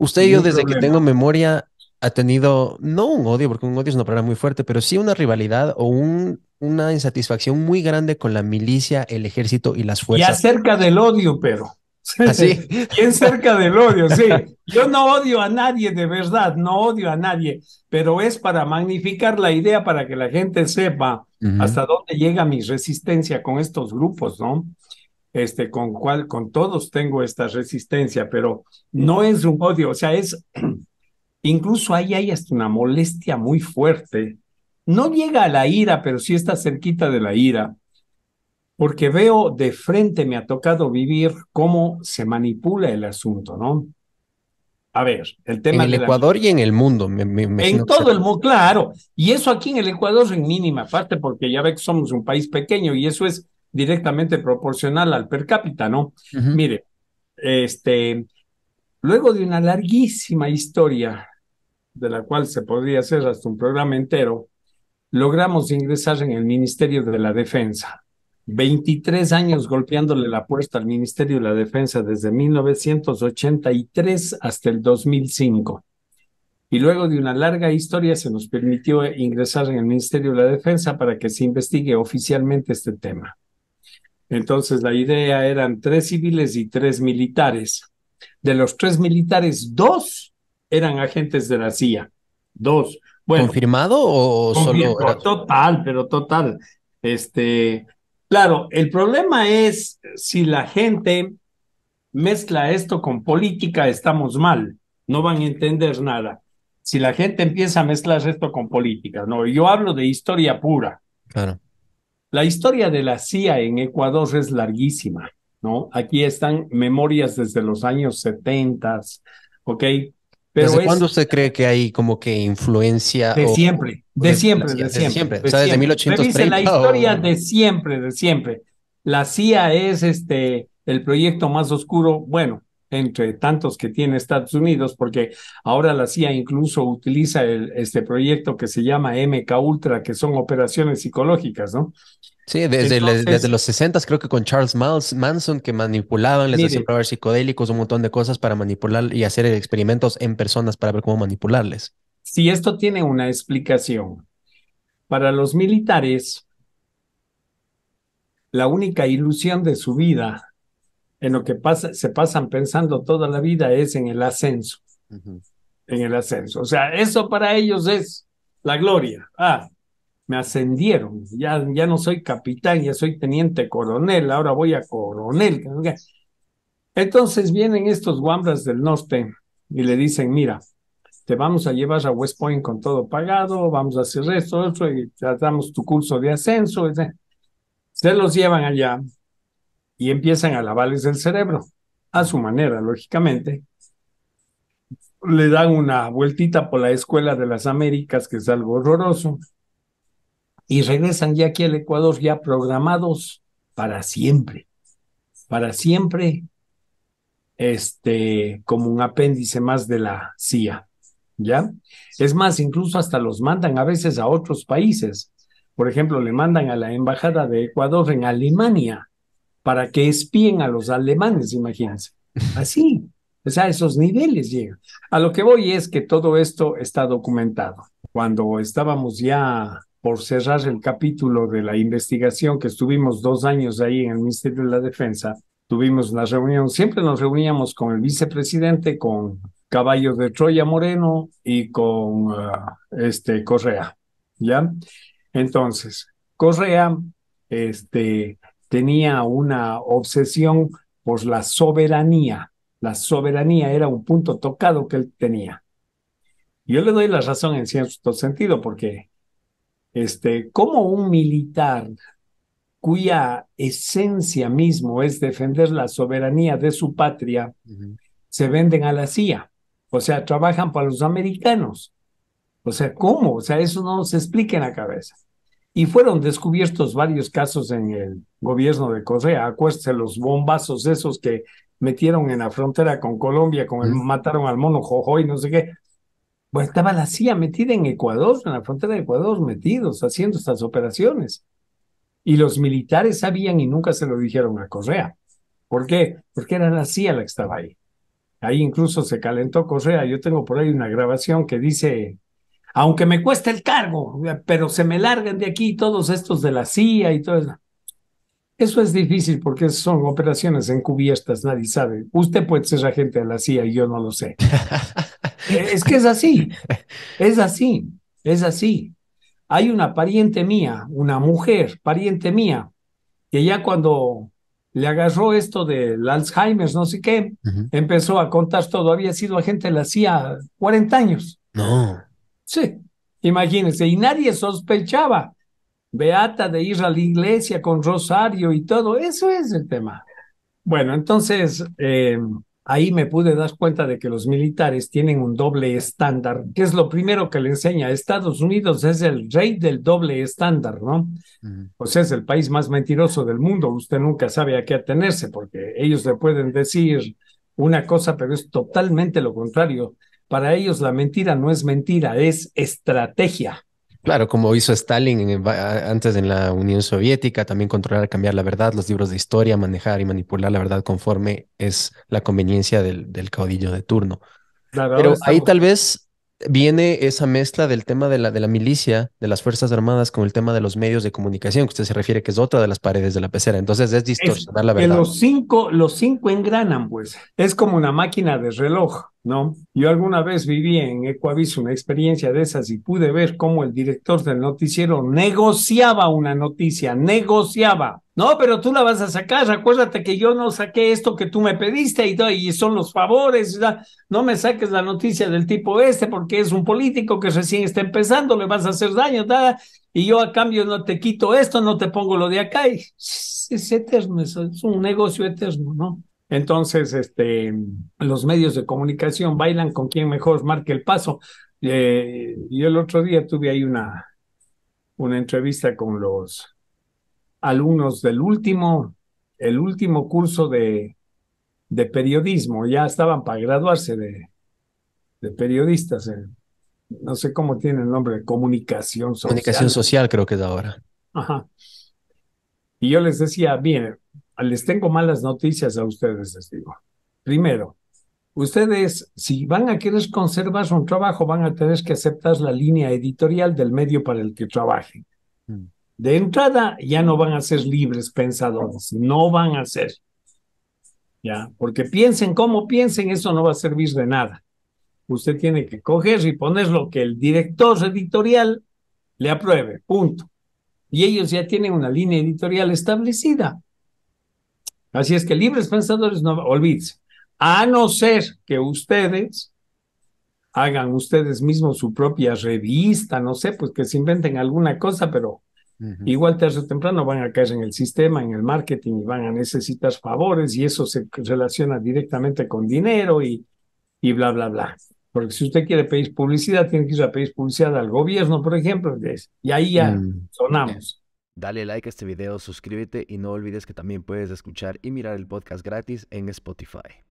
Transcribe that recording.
Usted y yo, desde que tengo memoria, ha tenido, no un odio, porque un odio es una palabra muy fuerte, pero sí una rivalidad o un, una insatisfacción muy grande con la milicia, el ejército y las fuerzas. Y acerca del odio, pero. Así. ¿Ah, Bien cerca del odio, sí. Yo no odio a nadie, de verdad, no odio a nadie, pero es para magnificar la idea, para que la gente sepa hasta dónde llega mi resistencia con estos grupos, ¿no? este, con cual, con todos tengo esta resistencia, pero no es un odio, o sea, es, incluso ahí hay hasta una molestia muy fuerte. No llega a la ira, pero sí está cerquita de la ira, porque veo de frente, me ha tocado vivir cómo se manipula el asunto, ¿no? A ver, el tema. En el Ecuador y en el mundo. Me, me, en todo el mundo, claro. Y eso aquí en el Ecuador en mínima parte, porque ya ve que somos un país pequeño y eso es directamente proporcional al per cápita, ¿no? Mire, este, luego de una larguísima historia, de la cual se podría hacer hasta un programa entero, logramos ingresar en el Ministerio de la Defensa. 23 años golpeándole la puerta al Ministerio de la Defensa desde 1983 hasta el 2005. Y luego de una larga historia se nos permitió ingresar en el Ministerio de la Defensa para que se investigue oficialmente este tema. Entonces la idea eran tres civiles y tres militares. De los tres militares, dos eran agentes de la CIA. Dos. ¿Confirmado o solo? Total, pero total. Este, claro, el problema es si la gente mezcla esto con política, estamos mal, no van a entender nada. Si la gente empieza a mezclar esto con política, no, yo hablo de historia pura. Claro. La historia de la CIA en Ecuador es larguísima, ¿no? Aquí están memorias desde los años 70, ¿ok? Pero ¿Desde cuándo usted cree que hay como que influencia? De siempre, de, siempre de, siempre, o desde la historia de siempre, de siempre. La CIA es este, el proyecto más oscuro, bueno, entre tantos que tiene Estados Unidos, porque ahora la CIA incluso utiliza este proyecto que se llama MK Ultra, que son operaciones psicológicas, ¿no? Sí, desde, desde los 60 creo que con Charles Manson que manipulaban, les hacían probar psicodélicos, un montón de cosas para manipular y hacer experimentos en personas para ver cómo manipularles. Si esto tiene una explicación, para los militares, la única ilusión de su vida en lo que pasa, se pasan pensando toda la vida es en el ascenso. En el ascenso. O sea, eso para ellos es la gloria. Ah, me ascendieron, ya, ya no soy capitán, ya soy teniente coronel, ahora voy a coronel. Entonces vienen estos guambras del norte y le dicen, mira, te vamos a llevar a West Point con todo pagado, vamos a hacer esto, esto y tratamos tu curso de ascenso. Se los llevan allá, y empiezan a lavarles el cerebro, a su manera, lógicamente. Le dan una vueltita por la Escuela de las Américas, que es algo horroroso, y regresan ya aquí al Ecuador, ya programados para siempre, para siempre, este, como un apéndice más de la CIA. ¿Ya? Es más, incluso hasta los mandan a veces a otros países. Por ejemplo, le mandan a la embajada de Ecuador en Alemania para que espíen a los alemanes, imagínense. Así, o a esos niveles llega. A lo que voy es que todo esto está documentado. Cuando estábamos ya por cerrar el capítulo de la investigación, que estuvimos dos años ahí en el Ministerio de la Defensa, tuvimos una reunión, siempre nos reuníamos con el vicepresidente, con Caballo de Troya Moreno y con ah, este Correa, ¿ya? Entonces, Correa este tenía una obsesión por la soberanía. La soberanía era un punto tocado que él tenía. Yo le doy la razón en cierto sentido, porque este, como un militar cuya esencia mismo es defender la soberanía de su patria, se venden a la CIA, o sea, trabajan para los americanos. O sea, ¿cómo? O sea, eso no se explica en la cabeza y fueron descubiertos varios casos en el gobierno de Correa. Acuérdense los bombazos esos que metieron en la frontera con Colombia, mataron al mono Jojoy, no sé qué. Bueno, pues estaba la CIA metida en Ecuador, en la frontera de Ecuador, metidos, haciendo estas operaciones. Y los militares sabían y nunca se lo dijeron a Correa. ¿Por qué? Porque era la CIA la que estaba ahí. Ahí incluso se calentó Correa. Yo tengo por ahí una grabación que dice aunque me cueste el cargo, pero se me largan de aquí todos estos de la CIA y todo eso. Eso es difícil porque son operaciones encubiertas, nadie sabe. Usted puede ser agente de la CIA y yo no lo sé. Eh, es que es así, es así, es así. Hay una pariente mía, una mujer, pariente mía, que ya cuando le agarró esto del Alzheimer, no sé qué, empezó a contar todo. Había sido agente de la CIA 40 años. No. Sí, imagínense, y nadie sospechaba. Beata de ir a la iglesia con rosario y todo, eso es el tema. Bueno, entonces eh, ahí me pude dar cuenta de que los militares tienen un doble estándar, que es lo primero que le enseña. a Estados Unidos es el rey del doble estándar, ¿no? O sea, pues es el país más mentiroso del mundo. Usted nunca sabe a qué atenerse porque ellos le pueden decir una cosa, pero es totalmente lo contrario. Para ellos la mentira no es mentira, es estrategia. Claro, como hizo Stalin antes en la Unión Soviética, también controlar, cambiar la verdad, los libros de historia, manejar y manipular la verdad conforme es la conveniencia del, del caudillo de turno. Pero ahí tal vez viene esa mezcla del tema de la, de la milicia, de las Fuerzas Armadas, con el tema de los medios de comunicación, que usted se refiere que es otra de las paredes de la pecera. Entonces es distorsionar la verdad. los cinco, los cinco engranan, pues. Es como una máquina de reloj. ¿no? Yo alguna vez viví en Ecuavis una experiencia de esas y pude ver cómo el director del noticiero negociaba una noticia, negociaba. No, pero tú la vas a sacar, acuérdate que yo no saqué esto que tú me pediste y, y son los favores, ¿no? me saques la noticia del tipo este porque es un político que recién está empezando, le vas a hacer daño, y yo a cambio no te quito esto, no te pongo lo de acá. Y es eterno, es un negocio eterno, ¿no? Entonces, este, los medios de comunicación bailan con quien mejor marque el paso. Eh, yo el otro día tuve ahí una, una entrevista con los alumnos del último, el último curso de, de periodismo. Ya estaban para graduarse de, de periodistas. Eh. no sé cómo tiene el nombre, comunicación social. Comunicación social creo que es ahora. Ajá. Y yo les decía, bien, les tengo malas noticias a ustedes, les digo. Primero, ustedes, si van a querer conservar su trabajo, van a tener que aceptar la línea editorial del medio para el que trabajen. Mm. De entrada, ya no van a ser libres pensadores, no van a ser. Ya, porque piensen como piensen, eso no va a servir de nada. Usted tiene que coger y poner lo que el director editorial le apruebe, punto. Y ellos ya tienen una línea editorial establecida. Así es que libres pensadores, no olvides, a no ser que ustedes hagan ustedes mismos su propia revista, no sé, pues que se inventen alguna cosa, pero igual tarde o temprano van a caer en el sistema, en el marketing y van a necesitar favores y eso se relaciona directamente con dinero y, y bla, bla, bla. Porque si usted quiere pedir publicidad, tiene que ir a pedir publicidad al gobierno, por ejemplo, y ahí ya mm. sonamos. Dale like a este video, suscríbete y no olvides que también puedes escuchar y mirar el podcast gratis en Spotify.